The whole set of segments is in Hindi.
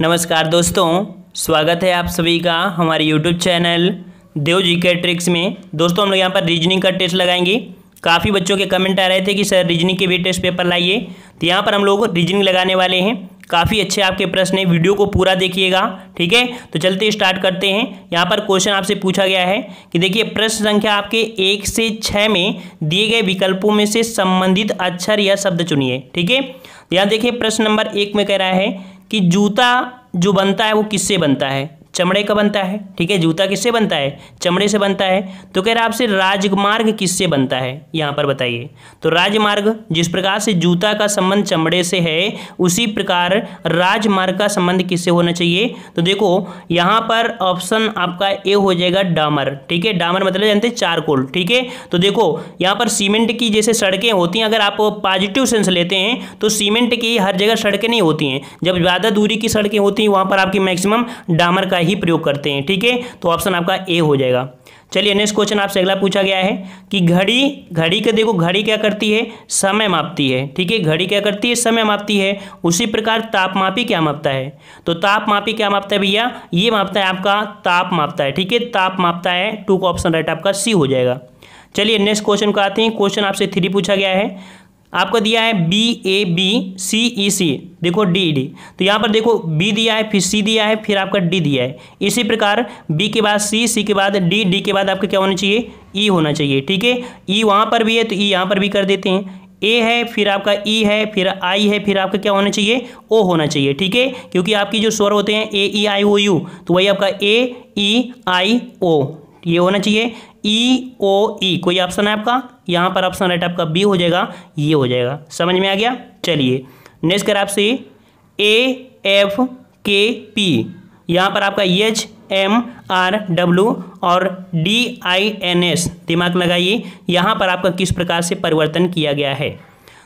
नमस्कार दोस्तों स्वागत है आप सभी का हमारे यूट्यूब चैनल देव जी के ट्रिक्स में दोस्तों हम लोग यहाँ पर रीजनिंग का टेस्ट लगाएंगे काफ़ी बच्चों के कमेंट आ रहे थे कि सर रीजनिंग के भी टेस्ट पेपर लाइए तो यहाँ पर हम लोग रीजनिंग लगाने वाले हैं काफ़ी अच्छे आपके प्रश्न हैं वीडियो को पूरा देखिएगा ठीक है तो चलते स्टार्ट करते हैं यहाँ पर क्वेश्चन आपसे पूछा गया है कि देखिए प्रश्न संख्या आपके एक से छः में दिए गए विकल्पों में से संबंधित अक्षर या शब्द चुनिए ठीक है तो यहाँ देखिए प्रश्न नंबर एक में कह रहा है कि जूता जो बनता है वो किससे बनता है चमड़े का बनता है ठीक है जूता किससे बनता है चमड़े से बनता है तो कह रहा आपसे राजमार्ग किससे बनता है यहाँ पर बताइए तो राजमार्ग जिस प्रकार से जूता का संबंध चमड़े से है उसी प्रकार राजमार्ग का संबंध किससे होना चाहिए तो देखो यहाँ पर ऑप्शन आपका ए हो जाएगा डामर ठीक है डामर मतलब जानते हैं चारकोल ठीक है तो देखो यहाँ पर सीमेंट की जैसे सड़कें होती हैं अगर आप पॉजिटिव सेंस लेते हैं तो सीमेंट की हर जगह सड़कें नहीं होती हैं जब ज़्यादा दूरी की सड़कें होती हैं वहाँ पर आपकी मैक्सिमम डामर का ही प्रयोग करते हैं ठीक है तो ऑप्शन आपका ए हो जाएगा चलिए नेक्स्ट क्वेश्चन आपसे अगला पूछा गया है कि घड़ी घड़ी का देखो घड़ी क्या करती है समय मापती है ठीक है घड़ी क्या करती है समय मापती है उसी प्रकार तापमापी क्या मापता है तो तापमापी क्या मापता है भैया ये मापता है आपका ताप मापता है ठीक है ताप मापता है टू का ऑप्शन राइट आपका सी हो जाएगा चलिए नेक्स्ट क्वेश्चन को आते हैं क्वेश्चन आपसे थ्री पूछा गया है आपको दिया है बी ए बी सी ई सी देखो डी डी तो यहाँ पर देखो बी दिया है फिर सी दिया है फिर आपका डी दिया है इसी प्रकार बी के बाद सी सी के बाद डी डी के बाद आपका क्या होना चाहिए ई e होना चाहिए ठीक है ई e वहाँ पर भी है तो ई e यहाँ पर भी कर देते हैं ए है फिर आपका ई e है फिर आई है फिर आपका क्या होना चाहिए ओ होना चाहिए ठीक है क्योंकि आपकी जो स्वर होते हैं ए ई आई ओ यू तो वही आपका ए ई आई ओ ये होना चाहिए ई ओ ई कोई ऑप्शन है आपका यहाँ पर ऑप्शन राइट आपका बी हो जाएगा ये हो जाएगा समझ में आ गया चलिए नेक्स्ट कर आपसे ए एफ के पी यहाँ पर आपका एच एम आर डब्ल्यू और डी आई एन एस दिमाग लगाइए यहाँ पर आपका किस प्रकार से परिवर्तन किया गया है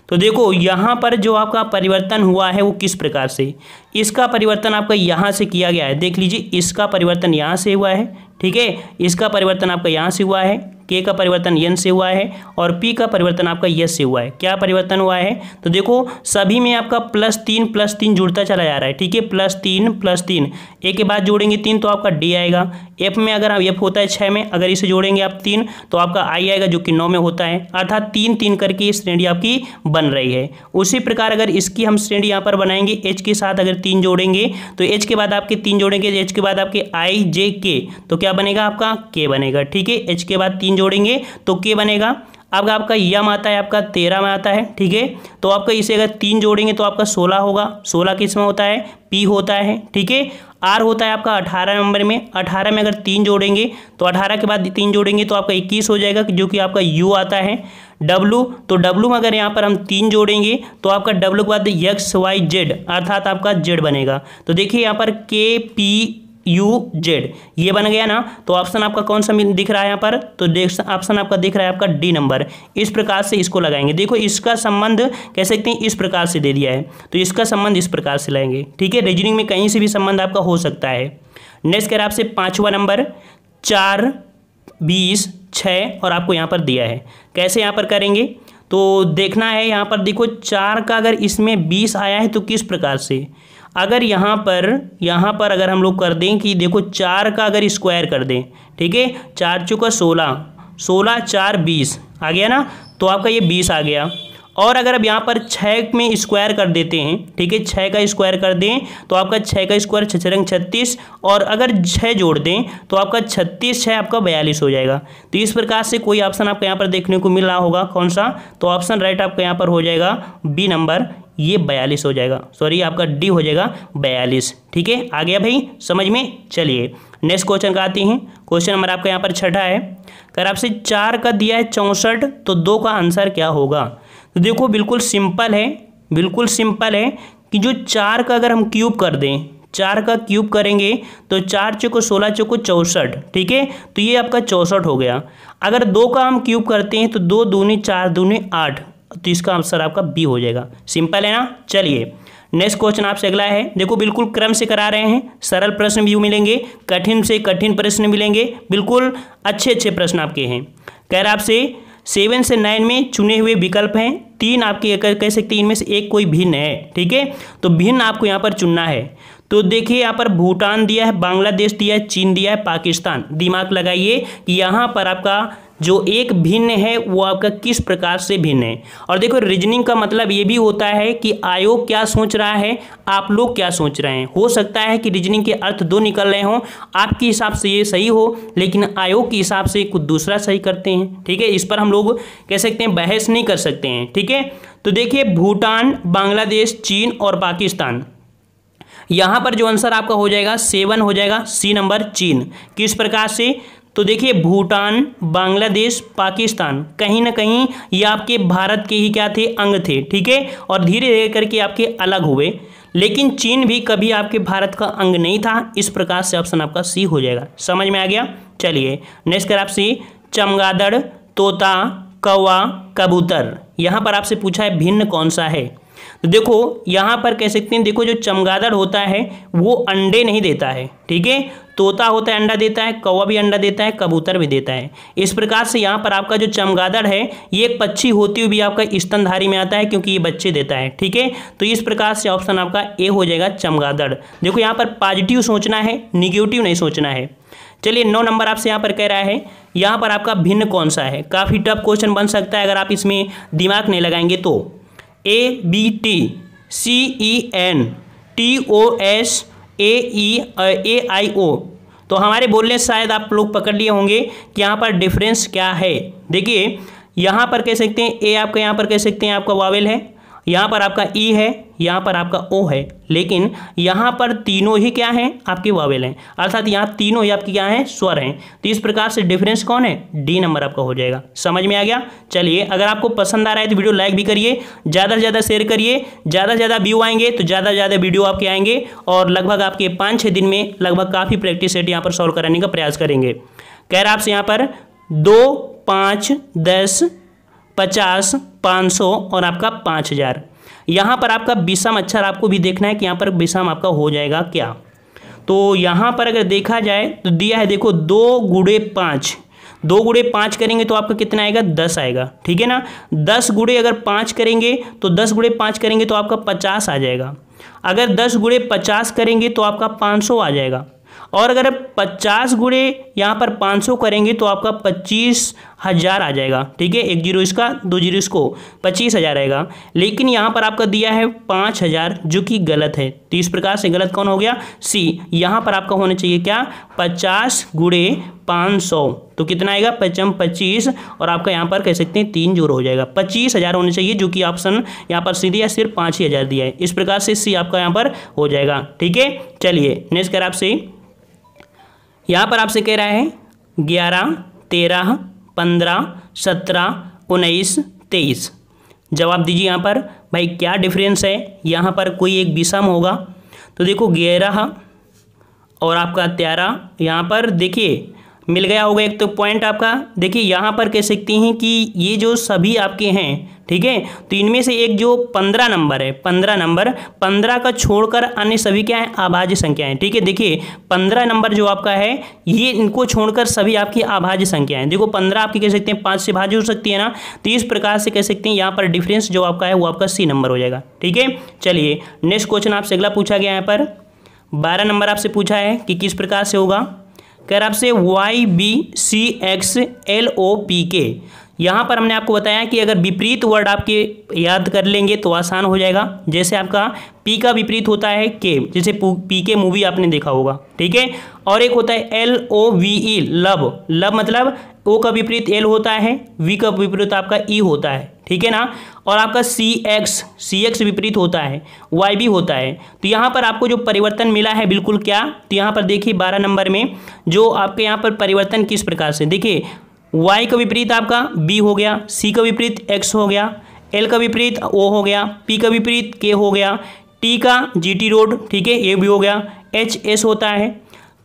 तो देखो यहाँ पर जो आपका परिवर्तन हुआ है वो किस प्रकार से इसका परिवर्तन आपका यहाँ से किया गया है देख लीजिए इसका परिवर्तन यहाँ से हुआ है ठीक है इसका परिवर्तन आपका यहाँ से हुआ है के का परिवर्तन यन से हुआ है और पी का परिवर्तन आपका यस से हुआ है क्या परिवर्तन हुआ है तो देखो सभी में आपका प्लस तीन प्लस तीन जुड़ता चला जा रहा है ठीक है प्लस तीन प्लस तीन ए के बाद जोड़ेंगे तीन तो आपका डी आएगा एफ में अगर आप एफ होता है छः में अगर इसे जोड़ेंगे आप तीन तो आपका आई आएगा जो कि नौ में होता है अर्थात तीन तीन करके श्रेणी आपकी बन रही है उसी प्रकार अगर इसकी हम श्रेणी यहाँ पर बनाएंगे एच के साथ अगर तीन जोड़ेंगे तो एच के बाद आपके तीन जोड़ेंगे एच के बाद आपके आई जे के तो क्या बनेगा आपका के बनेगा ठीक है एच के बाद तीन जोड़ेंगे तो के बनेगा अब आपका यम आता है आपका तेरह में आता है ठीक है तो आपका इसे अगर तीन जोड़ेंगे तो आपका सोलह होगा सोलह किस में होता है पी होता है ठीक है आर होता है आपका अठारह नंबर में अठारह में अगर तीन जोड़ेंगे तो अठारह के बाद तीन जोड़ेंगे तो आपका इक्कीस हो जाएगा जो कि आपका यू आता है डब्लू तो डब्लू में अगर यहाँ पर हम तीन जोड़ेंगे तो आपका डब्लू के बाद यक्स वाई जेड अर्थात आपका जेड बनेगा तो देखिए यहाँ पर के पी यू जेड ये बन गया ना तो ऑप्शन आपका कौन सा दिख रहा है यहाँ पर तो ऑप्शन आपका दिख रहा है आपका डी नंबर इस प्रकार से इसको लगाएंगे देखो इसका संबंध कह सकते हैं इस प्रकार से दे दिया है तो इसका संबंध इस प्रकार से लाएंगे ठीक है रीजनिंग में कहीं से भी संबंध आपका हो सकता है नेक्स्ट कह रहा आपसे पाँचवा नंबर चार बीस छः और आपको यहाँ पर दिया है कैसे यहाँ पर करेंगे तो देखना है यहाँ पर देखो चार का अगर इसमें बीस आया है तो किस प्रकार से अगर यहाँ पर यहाँ पर अगर हम लोग कर दें कि देखो चार का अगर स्क्वायर कर दें ठीक है चार चौका सोलह सोलह चार बीस आ गया ना तो आपका ये बीस आ गया और अगर अब यहाँ पर छः में स्क्वायर कर देते हैं ठीक है छः का स्क्वायर कर दें तो आपका छः का स्क्वायर रंग छत्तीस और अगर छः जोड़ दें तो आपका छत्तीस छः आपका बयालीस हो जाएगा तो इस प्रकार से कोई ऑप्शन आपको यहाँ पर देखने को मिल रहा होगा कौन सा तो ऑप्शन राइट आपका यहाँ पर हो जाएगा बी नंबर ये बयालीस हो जाएगा सॉरी आपका डी हो जाएगा बयालीस ठीक है आ गया भाई समझ में चलिए नेक्स्ट क्वेश्चन का आते हैं क्वेश्चन नंबर आपका यहाँ पर छठा है अगर आपसे चार का दिया है चौंसठ तो दो का आंसर क्या होगा तो देखो बिल्कुल सिंपल है बिल्कुल सिंपल है कि जो चार का अगर हम क्यूब कर दें चार का क्यूब करेंगे तो चार चौको सोलह चौको चौंसठ ठीक है तो ये आपका चौंसठ हो गया अगर दो का हम क्यूब करते हैं तो दो दूने चार दूने आठ तो इसका आंसर आपका बी हो जाएगा सिंपल है ना चलिए नेक्स्ट क्वेश्चन आपसे अगला है देखो बिल्कुल क्रम से करा रहे हैं सरल प्रश्न भी मिलेंगे कठिन से कठिन प्रश्न मिलेंगे बिल्कुल अच्छे अच्छे प्रश्न आपके हैं कह रहा आपसे सेवन से नाइन में चुने हुए विकल्प हैं तीन आपके कह सकते हैं इनमें से एक कोई भिन्न है ठीक है तो भिन्न आपको यहाँ पर चुनना है तो देखिए यहाँ पर भूटान दिया है बांग्लादेश दिया है चीन दिया है पाकिस्तान दिमाग लगाइए कि यहाँ पर आपका जो एक भिन्न है वो आपका किस प्रकार से भिन्न है और देखो रीजनिंग का मतलब ये भी होता है कि आयोग क्या सोच रहा है आप लोग क्या सोच रहे हैं हो सकता है कि रीजनिंग के अर्थ दो निकल रहे हों आपके हिसाब से ये सही हो लेकिन आयोग के हिसाब से कुछ दूसरा सही करते हैं ठीक है इस पर हम लोग कह सकते हैं बहस नहीं कर सकते हैं ठीक है तो देखिए भूटान बांग्लादेश चीन और पाकिस्तान यहाँ पर जो आंसर आपका हो जाएगा सेवन हो जाएगा सी नंबर चीन किस प्रकार से तो देखिए भूटान बांग्लादेश पाकिस्तान कहीं ना कहीं ये आपके भारत के ही क्या थे अंग थे ठीक है और धीरे धीरे करके आपके अलग हुए लेकिन चीन भी कभी आपके भारत का अंग नहीं था इस प्रकार से ऑप्शन आपका सी हो जाएगा समझ में आ गया चलिए नेक्स्ट कर आपसे चमगादड़ तोता कौवा कबूतर यहाँ पर आपसे पूछा है भिन्न कौन सा है तो देखो यहाँ पर कह सकते हैं देखो जो चमगादड़ होता है वो अंडे नहीं देता है ठीक है तोता होता है अंडा देता है कौवा भी अंडा देता है कबूतर भी देता है इस प्रकार से यहाँ पर आपका जो चमगादड़ है ये एक पक्षी होती हुई भी आपका स्तनधारी में आता है क्योंकि ये बच्चे देता है ठीक है तो इस प्रकार से ऑप्शन आपका ए हो जाएगा चमगादड़ देखो यहाँ पर पॉजिटिव सोचना है निगेटिव नहीं सोचना है चलिए नौ नंबर आपसे यहाँ पर कह रहा है यहाँ पर आपका भिन्न कौन सा है काफ़ी टफ क्वेश्चन बन सकता है अगर आप इसमें दिमाग नहीं लगाएंगे तो A B T C E N T O S A E A I O तो हमारे बोलने से शायद आप लोग पकड़ लिए होंगे कि यहाँ पर डिफरेंस क्या है देखिए यहाँ पर कह सकते हैं ए आपका यहाँ पर कह सकते हैं आपका वावेल है यहाँ पर आपका ई e है यहाँ पर आपका ओ है लेकिन यहाँ पर तीनों ही क्या हैं आपके वावेल हैं अर्थात यहाँ तीनों ही आपकी क्या हैं स्वर हैं तो इस प्रकार से डिफरेंस कौन है डी नंबर आपका हो जाएगा समझ में आ गया चलिए अगर आपको पसंद आ रहा है तो वीडियो लाइक भी करिए ज़्यादा से ज़्यादा शेयर करिए ज़्यादा से ज़्यादा व्यू आएंगे तो ज़्यादा से ज़्यादा वीडियो आपके आएंगे और लगभग आपके पाँच छः दिन में लगभग काफ़ी प्रैक्टिस सेट यहाँ पर सॉल्व कराने का प्रयास करेंगे कह रहा आपसे यहाँ पर दो पाँच दस पचास पाँच सौ और आपका पाँच हज़ार यहाँ पर आपका विषम अक्षर अच्छा आपको भी देखना है कि यहाँ पर विषम आपका हो जाएगा क्या तो यहाँ पर अगर देखा जाए तो दिया है देखो दो गुड़े पाँच दो गुड़े पाँच करेंगे तो आपका कितना आएगा दस आएगा ठीक है ना दस गुड़े अगर पाँच करेंगे तो दस गुड़े पाँच करेंगे तो आपका पचास आ जाएगा अगर दस गुड़े पचास करेंगे तो आपका पाँच सौ आ जाएगा और अगर आप पचास गुड़े यहाँ पर पाँच सौ करेंगे तो आपका पच्चीस हज़ार आ जाएगा ठीक है एक जीरो इसका दो जीरो इसको पच्चीस हज़ार आएगा लेकिन यहाँ पर आपका दिया है पाँच हज़ार जो कि गलत है तो इस प्रकार से गलत कौन हो गया सी यहाँ पर आपका होना चाहिए क्या पचास गुड़े पाँच सौ तो कितना आएगा पचम पच्चीस और आपका यहाँ पर कह सकते हैं तीन जोर हो जाएगा पच्चीस हज़ार होना चाहिए जो कि ऑप्शन यहाँ पर सीधे या सिर्फ पाँच ही हज़ार दिया है इस प्रकार से सी आपका यहाँ पर हो जाएगा ठीक है चलिए नेक्स्ट कर आपसे यहाँ पर आपसे कह रहा है ग्यारह तेरह पंद्रह सत्रह उन्नीस तेईस जवाब दीजिए यहाँ पर भाई क्या डिफरेंस है यहाँ पर कोई एक विषम होगा तो देखो ग्यारह और आपका तेरह यहाँ पर देखिए मिल गया होगा एक तो पॉइंट आपका देखिए यहाँ पर कह सकते हैं कि ये जो सभी आपके हैं ठीक है तो इनमें से एक जो पंद्रह नंबर है पंद्रह नंबर पंद्रह का छोड़कर अन्य सभी क्या है आभाज्य संख्याएं ठीक है देखिए पंद्रह नंबर जो आपका है ये इनको छोड़कर सभी आपकी आभाज्य संख्याएं देखो पंद्रह आपकी कह सकते हैं पाँच से भाज्य हो सकती है ना तो इस प्रकार से कह सकते हैं यहाँ पर डिफरेंस जो आपका है वो आपका सी नंबर हो जाएगा ठीक है चलिए नेक्स्ट क्वेश्चन आपसे अगला पूछा गया यहाँ पर बारह नंबर आपसे पूछा है कि किस प्रकार से होगा कर आपसे Y B C X L O P के यहाँ पर हमने आपको बताया कि अगर विपरीत वर्ड आपके याद कर लेंगे तो आसान हो जाएगा जैसे आपका पी का विपरीत होता है के जैसे पी के मूवी आपने देखा होगा ठीक है और एक होता है L O V E love love मतलब ओ का विपरीत एल होता है वी का विपरीत आपका ई e होता है ठीक है ना और आपका सी एक्स सी एक्स विपरीत होता है वाई भी होता है तो यहाँ पर आपको जो परिवर्तन मिला है बिल्कुल क्या तो यहाँ पर देखिए बारह नंबर में जो आपके यहाँ पर परिवर्तन किस प्रकार से देखिए वाई का विपरीत आपका बी हो गया सी का विपरीत एक्स हो गया एल का विपरीत ओ हो गया पी का विपरीत के हो गया टी का जी टी रोड ठीक है ये भी हो गया एच एस होता है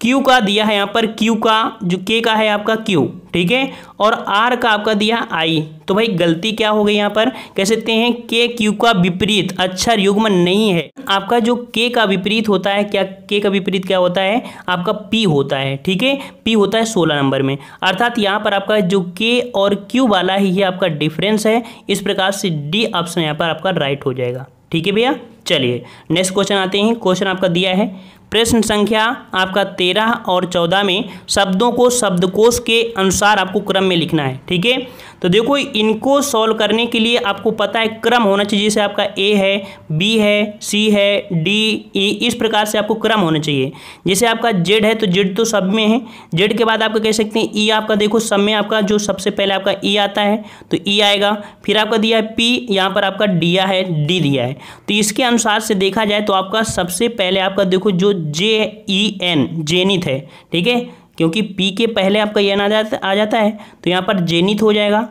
क्यू का दिया है यहाँ पर क्यू का जो के का है आपका क्यू ठीक है और आर का आपका दिया आई तो भाई गलती क्या हो गई यहाँ पर कह सकते हैं के क्यू का विपरीत अक्षर अच्छा युग्म नहीं है आपका जो के का विपरीत होता है क्या के का विपरीत क्या होता है आपका पी होता है ठीक है पी होता है सोलह नंबर में अर्थात यहाँ पर आपका जो के और क्यू वाला ही ये आपका डिफरेंस है इस प्रकार से डी ऑप्शन यहाँ पर आपका राइट हो जाएगा ठीक है भैया चलिए नेक्स्ट क्वेश्चन आते हैं क्वेश्चन आपका दिया है प्रश्न संख्या आपका तेरह और चौदह में शब्दों को शब्दकोश के अनुसार आपको क्रम में लिखना है ठीक है तो देखो इनको सॉल्व करने के लिए आपको पता है क्रम होना चाहिए जैसे आपका ए है बी है सी है डी ई e, इस प्रकार से आपको क्रम होना चाहिए जैसे आपका जेड है तो जेड तो सब में है जेड के बाद आपका कह सकते हैं ई e आपका देखो सब में आपका जो सबसे पहले आपका ई e आता है तो ई e आएगा फिर आपका दिया है पी यहाँ पर आपका डिया है डी दिया है तो इसके अनुसार से देखा जाए तो आपका सबसे पहले आपका देखो जो जे ई एन जेनिथ है ठीक है क्योंकि पी के पहले आपका एन आ जाता आ जाता है तो यहाँ पर जेनिथ हो जाएगा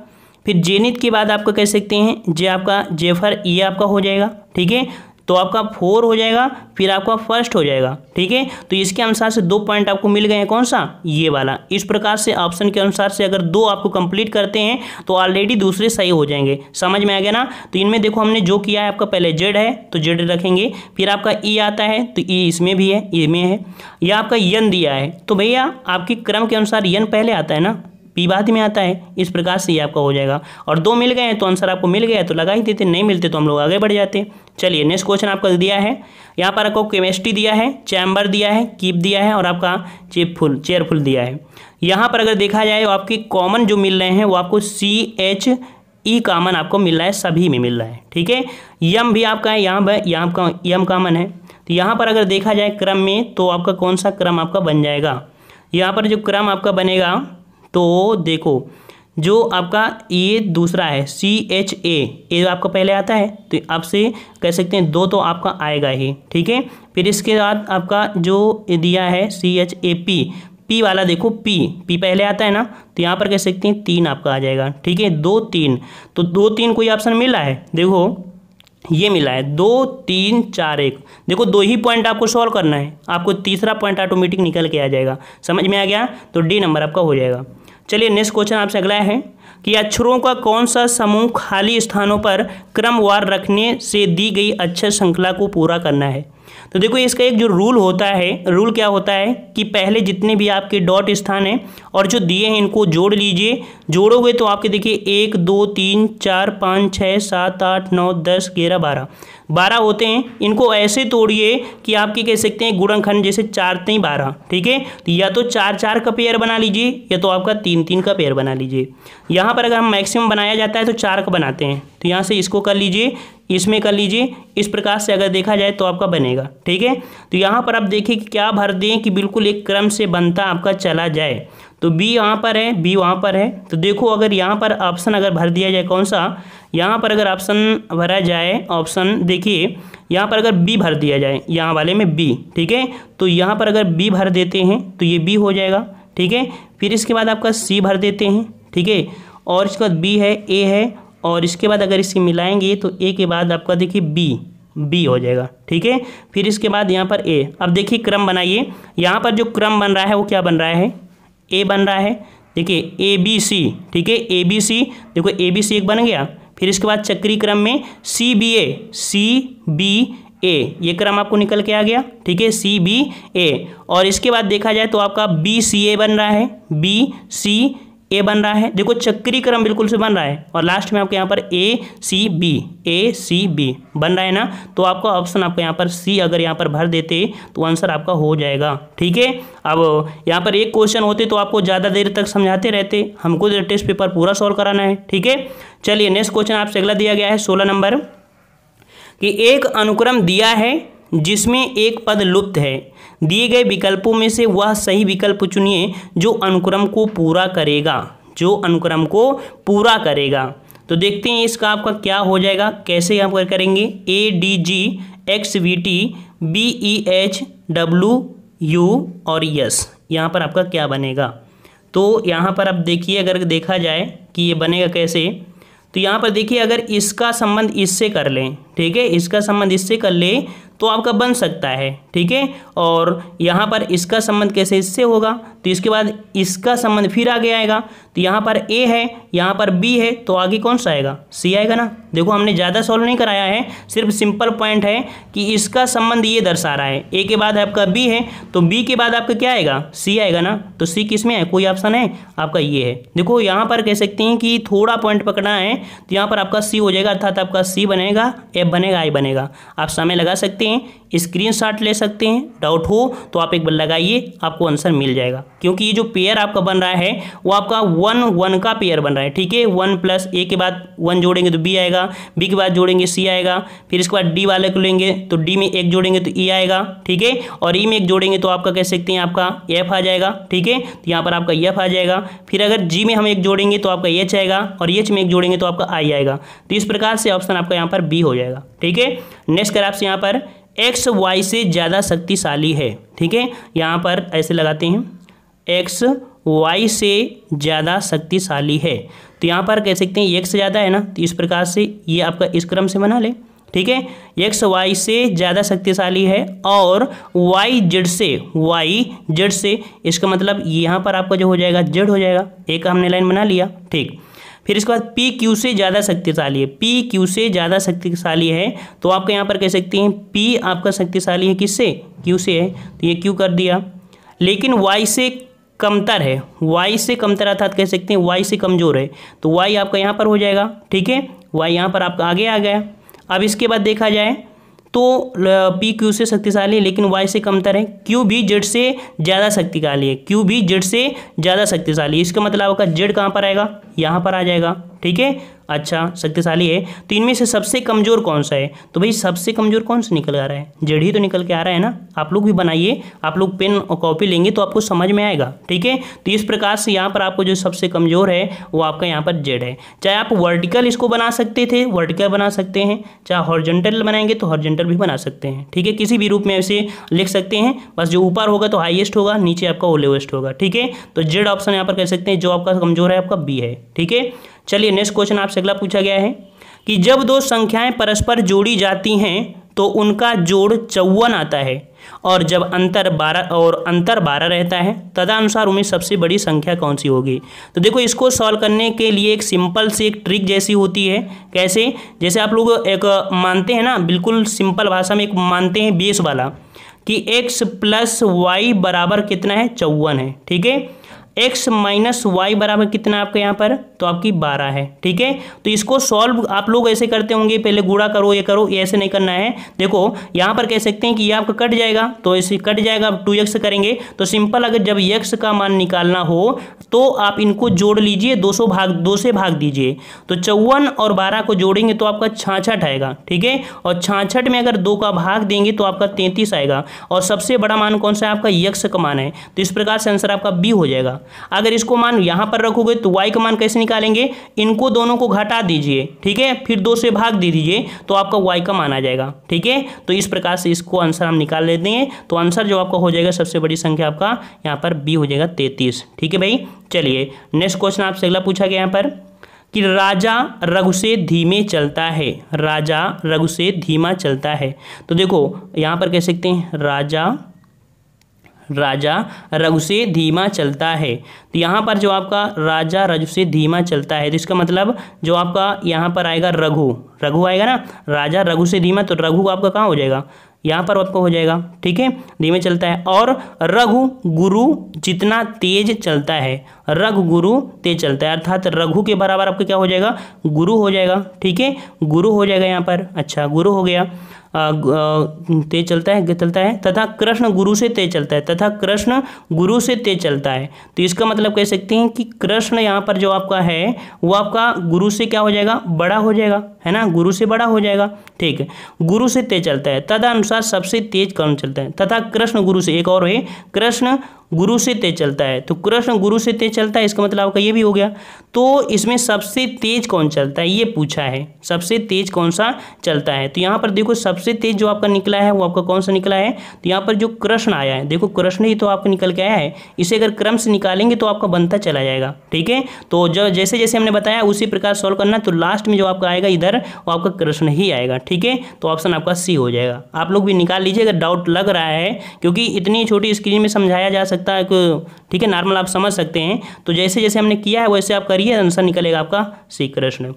फिर जेनिथ के बाद आपका कह सकते हैं जे आपका जेफर ई e आपका हो जाएगा ठीक है तो आपका फोर हो जाएगा फिर आपका फर्स्ट हो जाएगा ठीक है तो इसके अनुसार से दो पॉइंट आपको मिल गए हैं कौन सा ये वाला इस प्रकार से ऑप्शन के अनुसार से अगर दो आपको कंप्लीट करते हैं तो ऑलरेडी दूसरे सही हो जाएंगे समझ में आ गया ना तो इनमें देखो हमने जो किया है आपका पहले जेड है तो जेड रखेंगे फिर आपका ई e आता है तो ई e इसमें भी है ई e में है या आपका यन दिया है तो भैया आपके क्रम के अनुसार यन पहले आता है ना बाद में आता है इस प्रकार से ये आपका हो जाएगा और दो मिल गए हैं तो आंसर आपको मिल गया तो लगा ही देते नहीं मिलते तो हम लोग आगे बढ़ जाते चलिए नेक्स्ट क्वेश्चन आपका दिया है यहाँ पर आपको केमिस्ट्री दिया है चैम्बर दिया है कीप दिया है और आपका चेपफुल चेयरफुल दिया है यहाँ पर अगर देखा जाए तो आपके कॉमन जो मिल रहे हैं वो आपको सी एच ई कामन आपको मिल रहा है सभी में मिल रहा है ठीक है यम भी आपका है यहाँ पर यहाँ का यम कामन है तो यहाँ पर अगर देखा जाए क्रम में तो आपका कौन सा क्रम आपका बन जाएगा यहाँ पर जो क्रम आपका बनेगा तो देखो जो आपका ये दूसरा है सी एच ए ये आपका पहले आता है तो आपसे कह सकते हैं दो तो आपका आएगा ही ठीक है फिर इसके बाद आपका जो दिया है C H A P P वाला देखो पी पी पहले आता है ना तो यहाँ पर कह सकते हैं तीन आपका आ जाएगा ठीक है दो तीन तो दो तीन कोई ऑप्शन मिला है देखो ये मिला है दो तीन चार एक देखो दो ही पॉइंट आपको सॉल्व करना है आपको तीसरा पॉइंट ऑटोमेटिक निकल के आ जाएगा समझ में आ गया तो डी नंबर आपका हो जाएगा चलिए नेक्स्ट क्वेश्चन आपसे अगला है कि अक्षरों का कौन सा समूह खाली स्थानों पर क्रमवार रखने से दी गई अक्षर श्रृंखला को पूरा करना है तो देखो इसका एक जो रूल होता है रूल क्या होता है कि पहले जितने भी आपके डॉट स्थान हैं और जो दिए हैं इनको जोड़ लीजिए जोड़ोगे तो आपके देखिए एक दो तीन चार पाँच छः सात आठ नौ दस ग्यारह बारह बारह होते हैं इनको ऐसे तोड़िए कि आपके कह सकते हैं गुड़नखंड जैसे चार तीन बारह ठीक है तो या तो चार चार का पेयर बना लीजिए या तो आपका तीन तीन का पेयर बना लीजिए यहाँ पर अगर हम मैक्सिमम बनाया जाता है तो चार का बनाते हैं तो यहाँ से इसको कर लीजिए इसमें कर लीजिए इस प्रकार से अगर देखा जाए तो आपका बनेगा ठीक है तो यहाँ पर आप देखिए कि क्या भर दें कि बिल्कुल एक क्रम से बनता आपका चला जाए तो बी यहाँ पर है बी वहाँ पर है तो देखो अगर यहाँ पर ऑप्शन अगर भर दिया जाए कौन सा यहाँ पर अगर ऑप्शन भरा जाए ऑप्शन देखिए यहाँ पर अगर बी भर दिया जाए यहाँ वाले में बी ठीक है तो यहाँ पर अगर बी भर देते हैं तो ये बी हो जाएगा ठीक है फिर इसके बाद आपका सी भर देते हैं ठीक है और इसके बाद बी है ए है और इसके बाद अगर इसे मिलाएंगे तो ए के बाद आपका देखिए बी बी हो जाएगा ठीक है फिर इसके बाद यहाँ पर ए अब देखिए क्रम बनाइए यहाँ पर जो क्रम बन रहा है वो क्या बन रहा है ए बन रहा है देखिए ए बी सी ठीक है ए बी सी देखो ए बी सी एक बन गया फिर इसके बाद चक्री क्रम में सी बी ए सी बी ए ये क्रम आपको निकल के आ गया ठीक है सी बी ए और इसके बाद देखा जाए तो आपका बी सी ए बन रहा है बी सी ए बन रहा है देखो चक्री क्रम बिल्कुल से बन रहा है और लास्ट में आपको यहाँ पर ए सी बी ए सी बी बन रहा है ना तो आपका ऑप्शन आपको यहाँ पर सी अगर यहाँ पर भर देते तो आंसर आपका हो जाएगा ठीक है अब यहाँ पर एक क्वेश्चन होते तो आपको ज़्यादा देर तक समझाते रहते हमको टेस्ट पेपर पूरा सॉल्व कराना है ठीक है चलिए नेक्स्ट क्वेश्चन आपसे अगला दिया गया है सोलह नंबर कि एक अनुक्रम दिया है जिसमें एक पद लुप्त है दिए गए विकल्पों में से वह सही विकल्प चुनिए जो अनुक्रम को पूरा करेगा जो अनुक्रम को पूरा करेगा तो देखते हैं इसका आपका क्या हो जाएगा कैसे आप करेंगे A D G X V T B E H W U और यस यहाँ पर आपका क्या बनेगा तो यहाँ पर आप देखिए अगर देखा जाए कि ये बनेगा कैसे तो यहाँ पर देखिए अगर इसका संबंध इससे कर लें ठीक है इसका संबंध इससे कर लें तो आपका बन सकता है ठीक है और यहाँ पर इसका संबंध कैसे इससे होगा तो इसके बाद इसका संबंध फिर आगे आएगा तो यहाँ पर ए है यहाँ पर बी है तो आगे कौन सा आएगा सी आएगा ना देखो हमने ज़्यादा सॉल्व नहीं कराया है सिर्फ सिंपल पॉइंट है कि इसका संबंध ये दर्शा रहा है ए के बाद आपका बी है तो बी के बाद आपका क्या आएगा सी आएगा ना तो सी किस में है कोई ऑप्शन है आपका ये है देखो यहाँ पर कह सकते हैं कि थोड़ा पॉइंट पकड़ना है तो यहाँ पर आपका सी हो जाएगा अर्थात आपका सी बनेगा एफ बनेगा आई बनेगा आप समय लगा सकते हैं स्क्रीन ले सकते हैं डाउट हो तो आप एक बार लगाइए आपको आंसर मिल जाएगा क्योंकि ये जो पेयर आपका बन रहा है वो आपका वन वन का पेयर बन रहा है ठीक है वन प्लस ए के बाद वन जोड़ेंगे तो बी आएगा बी के बाद जोड़ेंगे सी आएगा फिर इसके बाद डी वाले को लेंगे तो डी में एक जोड़ेंगे तो ई e आएगा ठीक है और ई e में एक जोड़ेंगे तो आपका कह सकते हैं आपका एफ आ जाएगा ठीक है तो यहाँ पर आपका एफ आ जाएगा फिर अगर जी में हम एक जोड़ेंगे तो आपका एच आएगा और एच में एक जोड़ेंगे तो आपका आई आएगा तो इस प्रकार से ऑप्शन आपका यहाँ पर बी हो जाएगा ठीक है नेक्स्ट कर आपसे यहाँ पर एक्स वाई से ज़्यादा शक्तिशाली है ठीक है यहाँ पर ऐसे लगाते हैं एक्स वाई से ज़्यादा शक्तिशाली है तो यहाँ पर कह सकते हैं यक्स ज़्यादा है ना तो इस प्रकार से ये आपका इस क्रम से बना ले ठीक है यक्स वाई से ज़्यादा शक्तिशाली है और वाई जेड से वाई जेड से इसका मतलब यहाँ पर आपका जो हो जाएगा जेड हो जाएगा एक हमने लाइन बना लिया ठीक फिर इसके बाद पी क्यू से ज़्यादा शक्तिशाली है पी क्यू से ज़्यादा शक्तिशाली है तो आपको यहाँ पर कह सकते हैं पी आपका शक्तिशाली है किससे क्यू से है तो ये क्यू कर दिया लेकिन वाई से कमतर है वाई से कमतर अर्थात कह सकते हैं वाई से कमज़ोर है तो वाई आपका यहाँ पर हो जाएगा ठीक है वाई यहाँ पर आपका आगे आ गया अब इसके बाद देखा जाए तो पी क्यू से शक्तिशाली है लेकिन वाई से कमतर है क्यू भी जेड से ज़्यादा शक्तिशाली है क्यू भी जेड से ज़्यादा शक्तिशाली इसका मतलब आपका जेड कहाँ पर आएगा यहाँ पर आ जाएगा ठीक है अच्छा शक्तिशाली है तो इनमें से सबसे कमज़ोर कौन सा है तो भाई सबसे कमज़ोर कौन सा निकल आ रहा है जेड ही तो निकल के आ रहा है ना आप लोग भी बनाइए आप लोग पेन और कॉपी लेंगे तो आपको समझ में आएगा ठीक है तो इस प्रकार से यहाँ पर आपको जो सबसे कमज़ोर है वो आपका यहाँ पर जेड है चाहे आप वर्टिकल इसको बना सकते थे वर्टिकल बना सकते हैं चाहे हॉर्जेंटल बनाएंगे तो हॉर्जेंटल भी बना सकते हैं ठीक है किसी भी रूप में ऐसे लिख सकते हैं बस जो ऊपर होगा तो हाइएस्ट होगा नीचे आपका वो होगा ठीक है तो जेड ऑप्शन यहाँ पर कह सकते हैं जो आपका कमज़ोर है आपका बी है ठीक है चलिए नेक्स्ट क्वेश्चन आपसे अगला पूछा गया है कि जब दो संख्याएं परस्पर जोड़ी जाती हैं तो उनका जोड़ चौवन आता है और जब अंतर बारह और अंतर बारह रहता है तदनुसार उनमें सबसे बड़ी संख्या कौन सी होगी तो देखो इसको सॉल्व करने के लिए एक सिंपल सी एक ट्रिक जैसी होती है कैसे जैसे आप लोग एक मानते हैं ना बिल्कुल सिंपल भाषा में एक मानते हैं बेस वाला कि एक्स प्लस वाई बराबर कितना है चौवन है ठीक है एक्स माइनस वाई बराबर कितना आपके यहाँ पर तो आपकी बारह है ठीक है तो इसको सॉल्व आप लोग ऐसे करते होंगे पहले गुड़ा करो ये करो ये ऐसे नहीं करना है देखो यहाँ पर कह सकते हैं कि ये आपका कट जाएगा तो ऐसे कट जाएगा आप टू एक्स करेंगे तो सिंपल अगर जब यक्स का मान निकालना हो तो आप इनको जोड़ लीजिए दो सौ भाग दो से भाग दीजिए तो चौवन और बारह को जोड़ेंगे तो आपका छाछठ आएगा ठीक है और छाछठ में अगर दो का भाग देंगे तो आपका तैंतीस आएगा और सबसे बड़ा मान कौन सा है आपका यक्स का मान है तो इस प्रकार से आंसर आपका बी हो जाएगा अगर इसको मान यहाँ पर रखोगे तो वाई का मान कैसे निकालेंगे इनको दोनों को घटा दीजिए ठीक है फिर दो से भाग दे दीजिए तो आपका वाई का मान आ जाएगा ठीक है तो इस प्रकार से इसको आंसर हम निकाल लेते हैं तो आंसर जो आपका हो जाएगा सबसे बड़ी संख्या आपका यहाँ पर बी हो जाएगा तैतीस ठीक है भाई चलिए नेक्स्ट क्वेश्चन आपसे अगला पूछा गया यहाँ पर कि राजा रघु से धीमे चलता है राजा रघु से धीमा चलता है तो देखो यहाँ पर कह सकते हैं राजा राजा रघु से धीमा चलता है तो यहाँ पर जो आपका राजा रघु से धीमा चलता है तो इसका मतलब जो आपका यहाँ पर आएगा रघु रघु आएगा ना राजा रघु से धीमा तो रघु आपका कहाँ हो जाएगा यहाँ पर आपको हो जाएगा ठीक है धीमे चलता है और रघु गुरु जितना तेज चलता है रघु गुरु ते चलता है अर्थात रघु के बराबर आपका क्या हो जाएगा गुरु हो जाएगा ठीक है गुरु हो जाएगा यहाँ पर अच्छा गुरु हो गया ते चलता है चलता है तथा कृष्ण गुरु से ते चलता है तथा कृष्ण गुरु से ते चलता है तो इसका मतलब कह सकते हैं कि कृष्ण यहाँ पर जो आपका है वो आपका गुरु से क्या हो जाएगा बड़ा हो जाएगा है ना गुरु से बड़ा हो जाएगा ठीक है गुरु से ते चलता है तदा अनुसार सबसे तेज कौन चलता है तथा कृष्ण गुरु से एक और है कृष्ण गुरु से तेज चलता है तो कृष्ण गुरु से तेज चलता है इसका मतलब आपका ये भी हो गया तो इसमें सबसे तेज कौन चलता है ये पूछा है सबसे तेज कौन सा चलता है तो यहाँ पर देखो सबसे तेज जो आपका निकला है वो आपका कौन सा निकला है तो यहाँ पर जो कृष्ण आया है देखो कृष्ण ही तो आपका निकल के आया है इसे अगर क्रम से निकालेंगे तो आपका बनता चला जाएगा ठीक है तो जब जैसे जैसे हमने बताया उसी प्रकार सॉल्व करना तो लास्ट में जो आपका आएगा इधर वो आपका कृष्ण ही आएगा ठीक है तो ऑप्शन आपका सी हो जाएगा आप लोग भी निकाल लीजिए अगर डाउट लग रहा है क्योंकि इतनी छोटी स्क्रीन में समझाया जा सकता सकता है ठीक है नॉर्मल आप समझ सकते हैं तो जैसे जैसे हमने किया है वैसे आप करिए आंसर निकलेगा आपका सी कृष्ण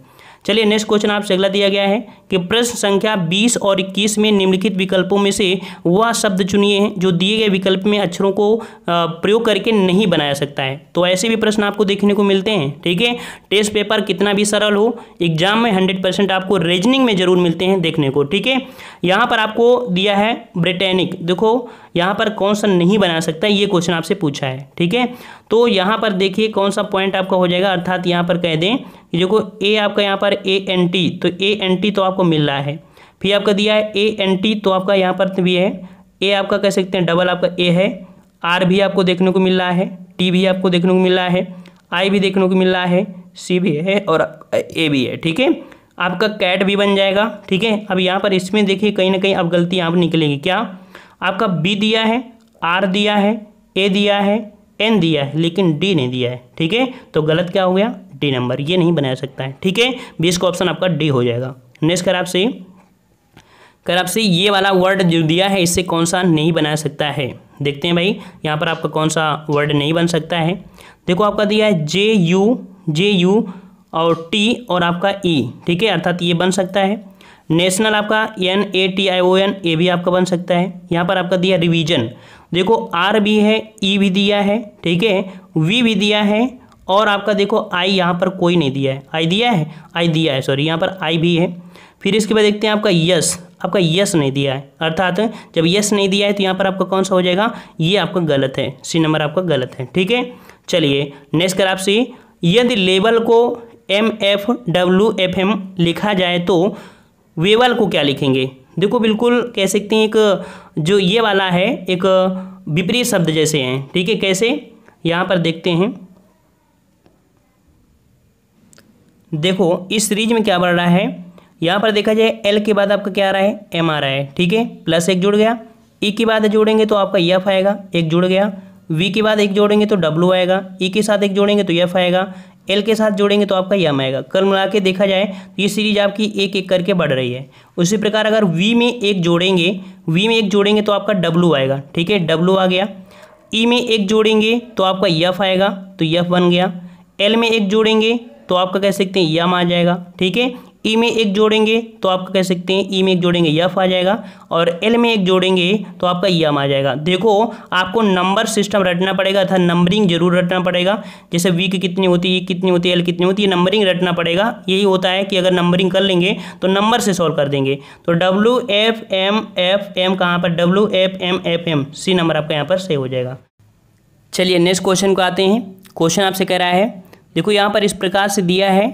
चलिए नेक्स्ट क्वेश्चन आपसे अगला दिया गया है कि प्रश्न संख्या 20 और 21 में निम्नलिखित विकल्पों में से वह शब्द चुनिए हैं जो दिए गए विकल्प में अक्षरों को प्रयोग करके नहीं बनाया सकता है तो ऐसे भी प्रश्न आपको देखने को मिलते हैं ठीक है टेस्ट पेपर कितना भी सरल हो एग्जाम में 100 परसेंट आपको रीजनिंग में जरूर मिलते हैं देखने को ठीक है यहाँ पर आपको दिया है ब्रिटेनिक देखो यहाँ पर कौन सा नहीं बना सकता ये क्वेश्चन आपसे पूछा है ठीक है तो यहाँ पर देखिए कौन सा पॉइंट आपका हो जाएगा अर्थात यहाँ पर कह दें कि देखो ए आपका यहाँ पर ए एन टी तो ए एन टी तो आपको मिल रहा है फिर आपका दिया है ए एन टी तो आपका यहाँ पर भी है ए आपका कह सकते हैं डबल आपका ए है आर भी आपको देखने को मिल रहा है टी भी आपको देखने को मिल रहा है आई भी देखने को मिल रहा है सी भी है और ए भी है ठीक है आपका कैट भी बन जाएगा ठीक है अब यहाँ पर इसमें देखिए कहीं ना कहीं अब गलती यहाँ पर निकलेगी क्या आपका बी दिया है आर दिया है ए दिया है एन दिया है लेकिन डी नहीं दिया है ठीक है तो गलत क्या हो गया डी नंबर ये नहीं बनाया सकता है ठीक है बीस का ऑप्शन आपका डी हो जाएगा नेक्स्ट कर आपसे कर आपसे ये वाला वर्ड जो दिया है इससे कौन सा नहीं बना सकता है देखते हैं भाई यहाँ पर आपका कौन सा वर्ड नहीं बन सकता है देखो आपका दिया है जे यू जे यू और टी और आपका ई e, ठीक है अर्थात ये बन सकता है नेशनल आपका N A T I O N A भी आपका बन सकता है यहाँ पर आपका दिया रिवीजन देखो आर भी है ई e भी दिया है ठीक है वी भी दिया है और आपका देखो आई यहाँ पर कोई नहीं दिया है आई दिया है आई दिया है सॉरी यहाँ पर आई भी है फिर इसके बाद देखते हैं आपका यस आपका यस नहीं दिया है अर्थात जब यस नहीं दिया है तो यहाँ पर आपका कौन सा हो जाएगा ये आपका गलत है सी नंबर आपका गलत है ठीक है चलिए नेक्स्ट कर आपसे यदि लेबल को M F W F M लिखा जाए तो वेवल को क्या लिखेंगे देखो बिल्कुल कह सकते हैं एक जो ये वाला है एक विपरीत शब्द जैसे हैं ठीक है कैसे यहाँ पर देखते हैं देखो इस सीरीज में क्या बढ़ रहा है यहाँ पर देखा जाए एल के बाद आपका क्या आ रहा है एम आ रहा है ठीक है प्लस एक जुड़ गया ई e के बाद जोड़ेंगे तो आपका एफ आएगा एक जुड़ गया वी के बाद एक जोड़ेंगे तो डब्लू आएगा ई e के साथ एक जोड़ेंगे तो यफ आएगा एल के साथ जोड़ेंगे तो आपका यम आएगा कल मिला के देखा जाए तो ये सीरीज आपकी एक एक करके बढ़ रही है उसी प्रकार अगर वी में एक जोड़ेंगे वी में एक जोड़ेंगे तो आपका डब्लू आएगा ठीक है डब्लू आ गया ई e में एक जोड़ेंगे तो आपका यफ आएगा तो यफ बन गया एल में एक जोड़ेंगे तो आपका कह सकते हैं यम आ जाएगा ठीक है ई में एक जोड़ेंगे तो आप कह सकते हैं ई में एक जोड़ेंगे यफ आ जाएगा और एल में एक जोड़ेंगे तो आपका यम आ जाएगा देखो आपको नंबर सिस्टम रटना पड़ेगा अर्थात नंबरिंग जरूर रटना पड़ेगा जैसे वीक कितनी होती है कितनी होती है एल कितनी होती है नंबरिंग रटना पड़ेगा यही होता है कि अगर नंबरिंग कर लेंगे तो नंबर से सॉल्व कर देंगे तो W F M F M कहाँ पर W F M F M C number आपका यहाँ पर सही हो जाएगा चलिए नेक्स्ट क्वेश्चन को आते हैं क्वेश्चन आपसे कह रहा है देखो यहाँ पर इस प्रकार से दिया है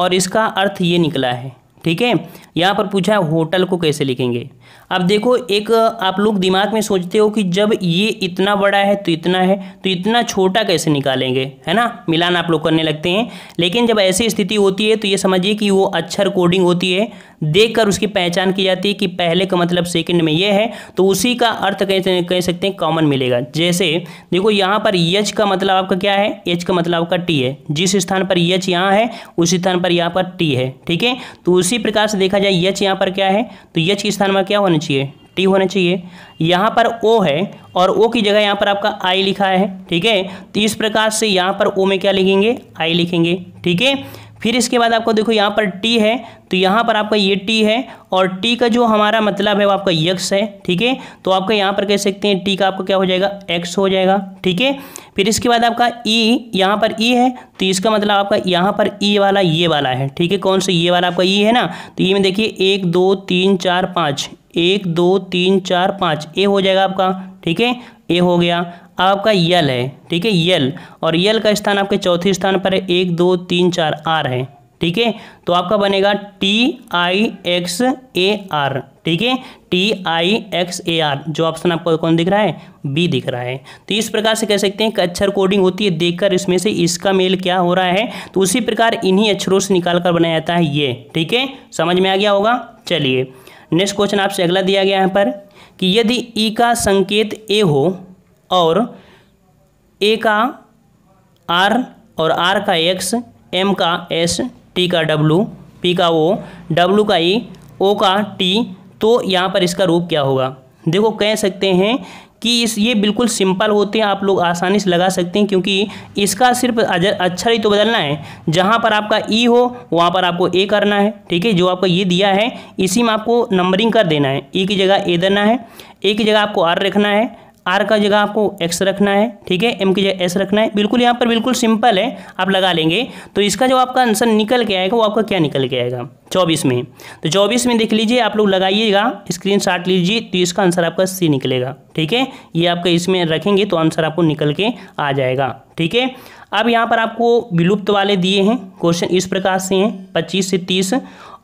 और इसका अर्थ ये निकला है ठीक है यहाँ पर पूछा है होटल को कैसे लिखेंगे अब देखो एक आप लोग दिमाग में सोचते हो कि जब ये इतना बड़ा है तो इतना है तो इतना छोटा कैसे निकालेंगे है ना मिलान आप लोग करने लगते हैं लेकिन जब ऐसी स्थिति होती है तो ये समझिए कि वो अक्षर कोडिंग होती है देखकर उसकी पहचान की जाती है कि पहले का मतलब सेकंड में ये है तो उसी का अर्थ कह कह सकते हैं कॉमन मिलेगा जैसे देखो यहाँ पर यच का मतलब आपका क्या है एच का मतलब आपका टी है जिस स्थान पर यच यहाँ है उस स्थान पर यहाँ पर टी है ठीक है तो उसी प्रकार से देखा जाए यच यहाँ पर क्या है तो यच के स्थान में क्या होना चाहिए टी होना चाहिए यहाँ पर ओ है और ओ की जगह यहाँ पर आपका आई लिखा है ठीक है तो इस प्रकार से यहाँ पर ओ में क्या लिखेंगे आई लिखेंगे ठीक है फिर इसके बाद आपको देखो यहाँ पर टी है तो यहाँ पर आपका ये टी है और टी का जो हमारा मतलब है वो आपका यक्स है ठीक है तो आपका यहाँ पर कह सकते हैं टी का आपका क्या हो जाएगा एक्स हो जाएगा ठीक है फिर इसके बाद आपका ई e, यहाँ पर ई e है तो इसका मतलब आपका यहाँ पर ई e वाला ये वाला है ठीक है कौन सा ये वाला आपका ई है ना तो ये में देखिए एक दो तीन चार पाँच एक दो तीन चार पाँच ए हो जाएगा आपका ठीक है ए हो गया अब आपका यल है ठीक है यल और यल का स्थान आपके चौथे स्थान पर है एक दो तीन चार आर है ठीक है तो आपका बनेगा T I X A R ठीक है T I X A R जो ऑप्शन आपको कौन दिख रहा है बी दिख रहा है तो इस प्रकार से कह सकते हैं कि अक्षर कोडिंग होती है देखकर इसमें से इसका मेल क्या हो रहा है तो उसी प्रकार इन्हीं अक्षरों से निकाल कर बनाया जाता है ये ठीक है समझ में आ गया होगा चलिए नेक्स्ट क्वेश्चन आपसे अगला दिया गया यहाँ पर कि यदि ई e का संकेत ए हो और ए का आर और आर का एक्स एम का एस टी का डब्लू पी का ओ डब्लू का ई e, ओ का टी तो यहाँ पर इसका रूप क्या होगा देखो कह सकते हैं कि इस ये बिल्कुल सिंपल होते हैं आप लोग आसानी से लगा सकते हैं क्योंकि इसका सिर्फ अच्छा ही तो बदलना है जहाँ पर आपका ई e हो वहाँ पर आपको ए करना है ठीक है जो आपको ये दिया है इसी में आपको नंबरिंग कर देना है ई e की जगह ए देना है ए की जगह आपको आर रखना है आर का जगह आपको एक्स रखना है ठीक है एम की जगह एस रखना है बिल्कुल यहाँ पर बिल्कुल सिंपल है आप लगा लेंगे तो इसका जो आपका आंसर निकल के आएगा वो आपका क्या निकल के आएगा चौबीस में तो चौबीस में देख लीजिए आप लोग लगाइएगा स्क्रीन शॉट लीजिए तो इसका आंसर आपका सी निकलेगा ठीक है ये आपका इसमें रखेंगे तो आंसर आपको निकल के आ जाएगा ठीक है अब यहाँ पर आपको विलुप्त वाले दिए हैं क्वेश्चन इस प्रकार से हैं पच्चीस से तीस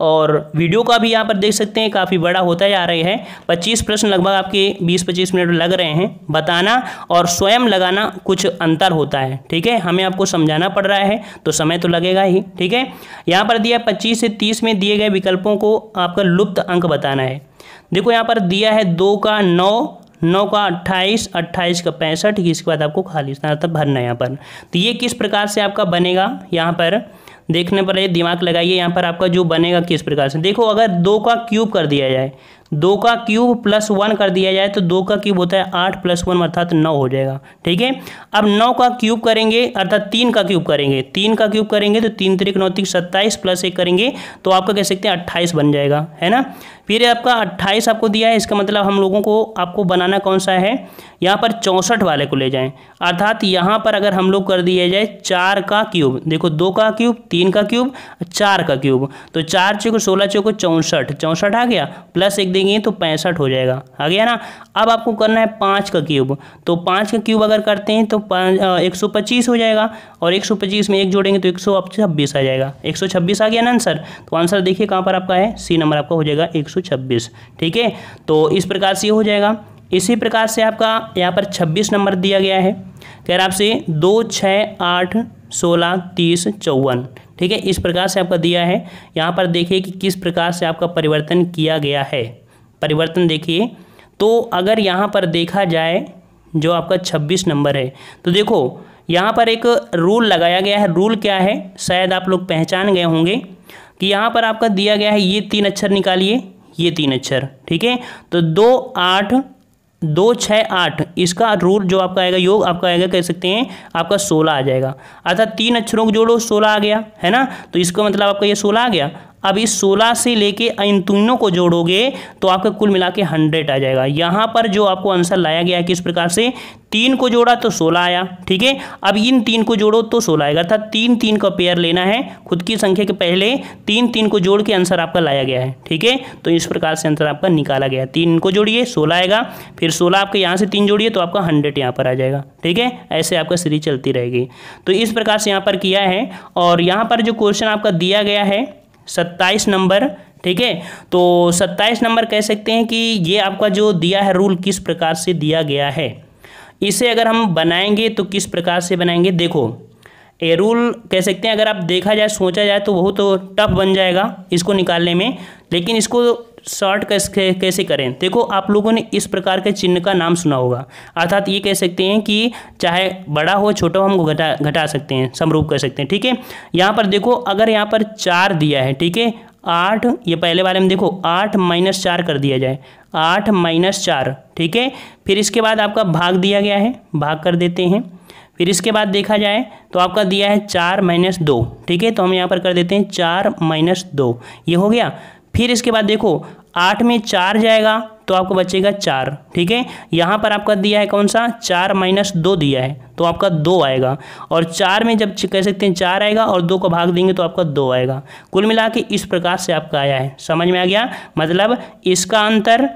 और वीडियो का भी यहाँ पर देख सकते हैं काफ़ी बड़ा होता जा रहा है पच्चीस प्रश्न लगभग आपके बीस पच्चीस मिनट लग रहे हैं बताना और स्वयं लगाना कुछ अंतर होता है ठीक है हमें आपको समझाना पड़ रहा है तो समय तो लगेगा ही ठीक है यहाँ पर दिया पच्चीस से तीस में दिए गए विकल्पों को आपका लुप्त अंक बताना है देखो यहाँ पर दिया है दो का नौ नौ का अट्ठाईस अट्ठाईस का पैंसठ इसके बाद आपको खाली स्थान भरना है यहाँ पर तो ये किस प्रकार से आपका बनेगा यहाँ पर देखने पर ये दिमाग लगाइए यहाँ पर आपका जो बनेगा किस प्रकार से देखो अगर दो का क्यूब कर दिया जाए दो का क्यूब प्लस वन कर दिया जाए तो दो का क्यूब होता है आठ प्लस वन अर्थात नौ हो जाएगा ठीक है अब नौ का क्यूब करेंगे अर्थात तीन का क्यूब करेंगे तीन का क्यूब करेंगे तो तीन तरीक नौ तीन सत्ताईस प्लस एक करेंगे तो आपका कह सकते हैं अट्ठाईस बन जाएगा है ना फिर आपका अट्ठाईस आपको दिया है इसका मतलब हम लोगों को आपको बनाना कौन सा है यहाँ पर चौंसठ वाले को ले जाएँ अर्थात यहाँ पर अगर हम लोग कर दिया जाए चार का क्यूब देखो दो का क्यूब तीन का क्यूब चार का क्यूब तो चार चौको सोलह चौको चौंसठ चौंसठ आ गया प्लस एक देंगे तो पैंसठ हो जाएगा आ गया ना अब आपको करना है पाँच का क्यूब तो पाँच का क्यूब अगर करते हैं तो एक सौ पच्चीस हो जाएगा और एक सौ पच्चीस में एक जोड़ेंगे तो एक सौ छब्बीस आ जाएगा एक सौ छब्बीस आ गया ना आंसर तो आंसर देखिए कहाँ पर आपका है सी नंबर आपका हो जाएगा एक सौ छब्बीस ठीक है तो इस प्रकार से हो जाएगा इसी प्रकार से आपका यहाँ पर छब्बीस नंबर दिया गया है कह रहा आपसे दो छः आठ सोलह तीस चौवन ठीक है इस प्रकार से आपका दिया है यहाँ पर देखिए कि किस प्रकार से आपका परिवर्तन किया गया है परिवर्तन देखिए तो अगर यहाँ पर देखा जाए जो आपका छब्बीस नंबर है तो देखो यहाँ पर एक रूल लगाया गया है रूल क्या है शायद आप लोग पहचान गए होंगे कि यहाँ पर आपका दिया गया है ये तीन अक्षर निकालिए ये तीन अक्षर ठीक है तो दो आठ दो छः आठ इसका रूल जो आपका आएगा योग आपका आएगा कह सकते हैं आपका सोलह आ जाएगा अर्थात तीन अक्षरों को जोड़ो सोलह आ गया है ना तो इसका मतलब आपका ये सोलह आ गया अब इस 16 से लेके इन तीनों को जोड़ोगे तो आपका कुल मिला के हंड्रेड आ जाएगा यहाँ पर जो आपको आंसर लाया गया है किस प्रकार से तीन को जोड़ा तो सोलह आया ठीक है अब इन तीन को जोड़ो तो सोलह आएगा अर्थात तीन तीन का पेयर लेना है खुद की संख्या के पहले तीन तीन को जोड़ के आंसर आपका लाया गया है ठीक है तो इस प्रकार से आंसर आपका निकाला गया तीन को जोड़िए सोलह आएगा फिर सोलह आपके यहाँ से तीन जोड़िए तो आपका हंड्रेड यहाँ पर आ जाएगा ठीक है ऐसे आपका सीरीज चलती रहेगी तो इस प्रकार से यहाँ पर किया है और यहाँ पर जो क्वेश्चन आपका दिया गया है सत्ताईस नंबर ठीक है तो सत्ताईस नंबर कह सकते हैं कि ये आपका जो दिया है रूल किस प्रकार से दिया गया है इसे अगर हम बनाएंगे तो किस प्रकार से बनाएंगे देखो ये रूल कह सकते हैं अगर आप देखा जाए सोचा जाए तो बहुत टफ बन जाएगा इसको निकालने में लेकिन इसको शॉर्ट कैसे कैसे करें देखो आप लोगों ने इस प्रकार के चिन्ह का नाम सुना होगा अर्थात ये कह सकते हैं कि चाहे बड़ा हो छोटा हो हमको घटा घटा सकते हैं समरूप कर सकते हैं ठीक है यहाँ पर देखो अगर यहाँ पर चार दिया है ठीक है आठ ये पहले वाले में देखो आठ माइनस चार कर दिया जाए आठ माइनस चार ठीक है फिर इसके बाद आपका भाग दिया गया है भाग कर देते हैं फिर इसके बाद देखा जाए तो आपका दिया है चार माइनस दो ठीक है तो हम यहाँ पर कर देते हैं चार माइनस दो ये हो गया फिर इसके बाद देखो आठ में चार जाएगा तो आपको बचेगा चार ठीक है यहाँ पर आपका दिया है कौन सा चार माइनस दो दिया है तो आपका दो आएगा और चार में जब कह सकते हैं चार आएगा और दो को भाग देंगे तो आपका दो आएगा कुल मिला के इस प्रकार से आपका आया है समझ में आ गया मतलब इसका अंतर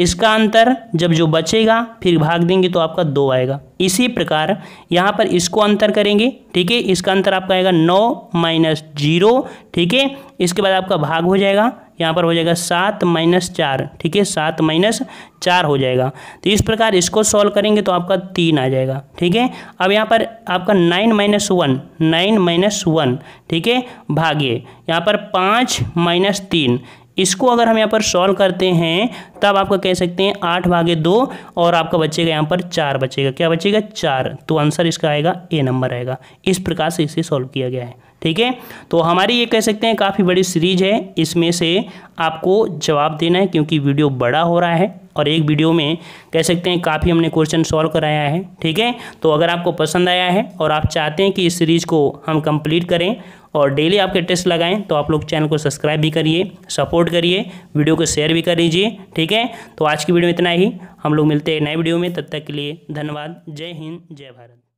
इसका अंतर जब जो बचेगा फिर भाग देंगे तो आपका दो आएगा इसी प्रकार यहाँ पर इसको अंतर करेंगे ठीक है इसका अंतर आपका आएगा नौ माइनस जीरो ठीक है इसके बाद आपका भाग हो जाएगा यहाँ पर हो जाएगा सात माइनस चार ठीक है सात माइनस चार हो जाएगा तो इस प्रकार इसको सॉल्व करेंगे तो आपका तीन आ जाएगा ठीक है अब यहाँ पर आपका nine minus one nine minus one ठीक है भागिए यहाँ पर पाँच माइनस तीन इसको अगर हम यहाँ पर सॉल्व करते हैं तब आपका कह सकते हैं आठ भागे दो और आपका बचेगा यहाँ पर चार बचेगा क्या बचेगा चार तो आंसर इसका आएगा ए नंबर आएगा इस प्रकार से इसे सॉल्व किया गया है ठीक है तो हमारी ये कह सकते हैं काफ़ी बड़ी सीरीज है इसमें से आपको जवाब देना है क्योंकि वीडियो बड़ा हो रहा है और एक वीडियो में कह सकते हैं काफ़ी हमने क्वेश्चन सॉल्व कराया है ठीक है तो अगर आपको पसंद आया है और आप चाहते हैं कि इस सीरीज़ को हम कंप्लीट करें और डेली आपके टेस्ट लगाएं तो आप लोग चैनल को सब्सक्राइब भी करिए सपोर्ट करिए वीडियो को शेयर भी कर लीजिए ठीक है तो आज की वीडियो में इतना ही हम लोग मिलते हैं नए वीडियो में तब तक के लिए धन्यवाद जय हिंद जय भारत